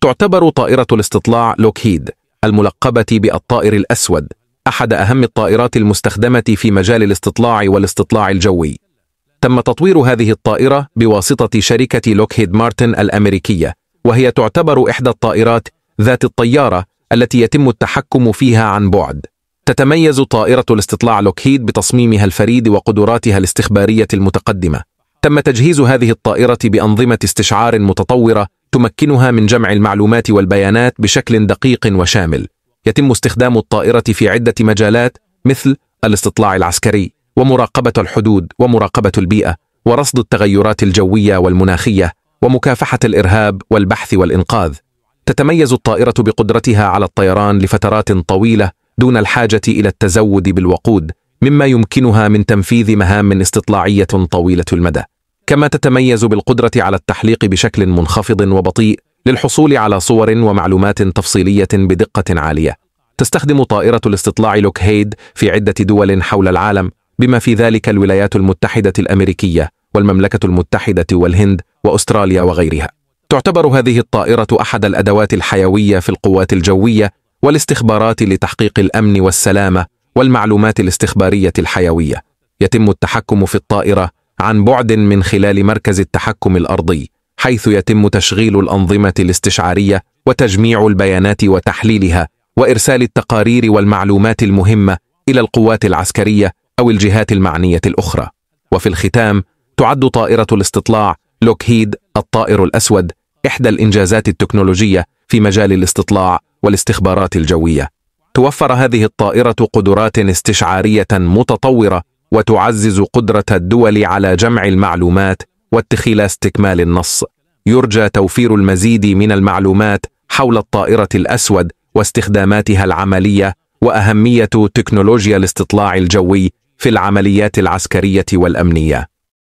تعتبر طائرة الاستطلاع لوكهيد الملقبة بالطائر الأسود أحد أهم الطائرات المستخدمة في مجال الاستطلاع والاستطلاع الجوي تم تطوير هذه الطائرة بواسطة شركة لوكهيد مارتن الأمريكية وهي تعتبر إحدى الطائرات ذات الطيارة التي يتم التحكم فيها عن بعد تتميز طائرة الاستطلاع لوكهيد بتصميمها الفريد وقدراتها الاستخبارية المتقدمة تم تجهيز هذه الطائرة بأنظمة استشعار متطورة تمكنها من جمع المعلومات والبيانات بشكل دقيق وشامل يتم استخدام الطائرة في عدة مجالات مثل الاستطلاع العسكري ومراقبة الحدود ومراقبة البيئة ورصد التغيرات الجوية والمناخية ومكافحة الإرهاب والبحث والإنقاذ تتميز الطائرة بقدرتها على الطيران لفترات طويلة دون الحاجة إلى التزود بالوقود مما يمكنها من تنفيذ مهام استطلاعية طويلة المدى كما تتميز بالقدرة على التحليق بشكل منخفض وبطيء للحصول على صور ومعلومات تفصيلية بدقة عالية تستخدم طائرة الاستطلاع لوكهيد في عدة دول حول العالم بما في ذلك الولايات المتحدة الأمريكية والمملكة المتحدة والهند وأستراليا وغيرها تعتبر هذه الطائرة أحد الأدوات الحيوية في القوات الجوية والاستخبارات لتحقيق الأمن والسلامة والمعلومات الاستخبارية الحيوية يتم التحكم في الطائرة عن بعد من خلال مركز التحكم الأرضي حيث يتم تشغيل الأنظمة الاستشعارية وتجميع البيانات وتحليلها وإرسال التقارير والمعلومات المهمة إلى القوات العسكرية أو الجهات المعنية الأخرى وفي الختام تعد طائرة الاستطلاع لوكهيد الطائر الأسود إحدى الإنجازات التكنولوجية في مجال الاستطلاع والاستخبارات الجوية توفر هذه الطائرة قدرات استشعارية متطورة وتعزز قدرة الدول على جمع المعلومات واتخاذ استكمال النص يرجى توفير المزيد من المعلومات حول الطائرة الأسود واستخداماتها العملية وأهمية تكنولوجيا الاستطلاع الجوي في العمليات العسكرية والأمنية